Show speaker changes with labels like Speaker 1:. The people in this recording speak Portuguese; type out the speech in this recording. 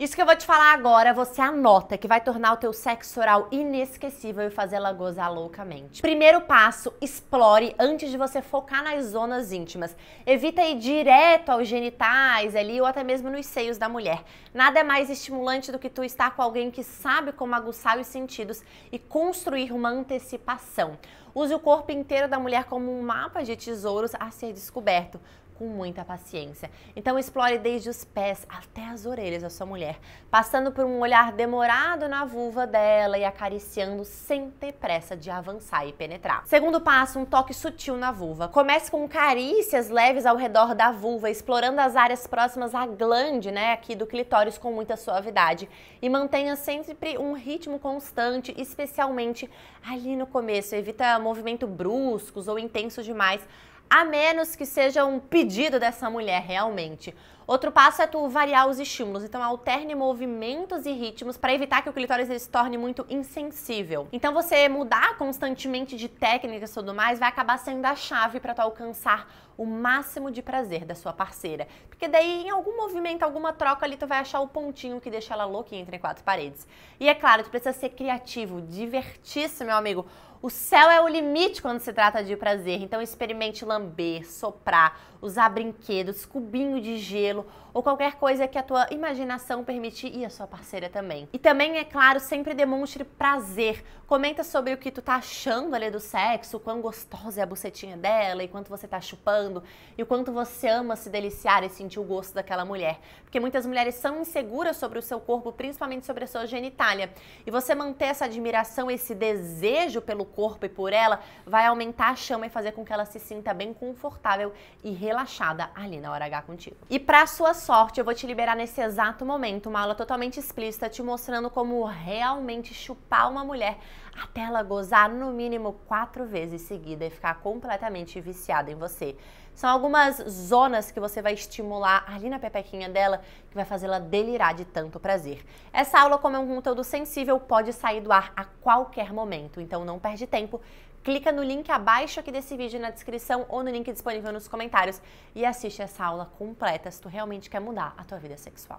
Speaker 1: Isso que eu vou te falar agora, você anota, que vai tornar o teu sexo oral inesquecível e fazê-la gozar loucamente. Primeiro passo, explore antes de você focar nas zonas íntimas. Evita ir direto aos genitais ali ou até mesmo nos seios da mulher. Nada é mais estimulante do que tu estar com alguém que sabe como aguçar os sentidos e construir uma antecipação. Use o corpo inteiro da mulher como um mapa de tesouros a ser descoberto com muita paciência. Então explore desde os pés até as orelhas da sua mulher, passando por um olhar demorado na vulva dela e acariciando sem ter pressa de avançar e penetrar. Segundo passo, um toque sutil na vulva. Comece com carícias leves ao redor da vulva, explorando as áreas próximas à glande, né, aqui do clitóris com muita suavidade e mantenha sempre um ritmo constante, especialmente ali no começo. Evita movimento bruscos ou intensos demais, a menos que seja um pedido dessa mulher realmente. Outro passo é tu variar os estímulos, então alterne movimentos e ritmos para evitar que o clitóris ele se torne muito insensível. Então você mudar constantemente de técnicas e tudo mais vai acabar sendo a chave para tu alcançar o máximo de prazer da sua parceira. Porque daí, em algum movimento, alguma troca ali, tu vai achar o pontinho que deixa ela louquinha entre quatro paredes. E é claro, tu precisa ser criativo, divertir-se, meu amigo. O céu é o limite quando se trata de prazer, então experimente lamber, soprar, usar brinquedos, cubinho de gelo, cabelo ou qualquer coisa que a tua imaginação permitir e a sua parceira também. E também, é claro, sempre demonstre prazer. Comenta sobre o que tu tá achando ali do sexo, o quão gostosa é a bucetinha dela e quanto você tá chupando e o quanto você ama se deliciar e sentir o gosto daquela mulher. Porque muitas mulheres são inseguras sobre o seu corpo, principalmente sobre a sua genitália. E você manter essa admiração, esse desejo pelo corpo e por ela, vai aumentar a chama e fazer com que ela se sinta bem confortável e relaxada ali na hora H contigo. E para sua sorte, eu vou te liberar nesse exato momento uma aula totalmente explícita te mostrando como realmente chupar uma mulher até ela gozar no mínimo quatro vezes seguida e ficar completamente viciada em você. São algumas zonas que você vai estimular ali na pepequinha dela que vai fazê-la delirar de tanto prazer. Essa aula, como é um conteúdo sensível, pode sair do ar a qualquer momento, então não perde tempo clica no link abaixo aqui desse vídeo na descrição ou no link disponível nos comentários e assiste essa aula completa se tu realmente quer mudar a tua vida sexual.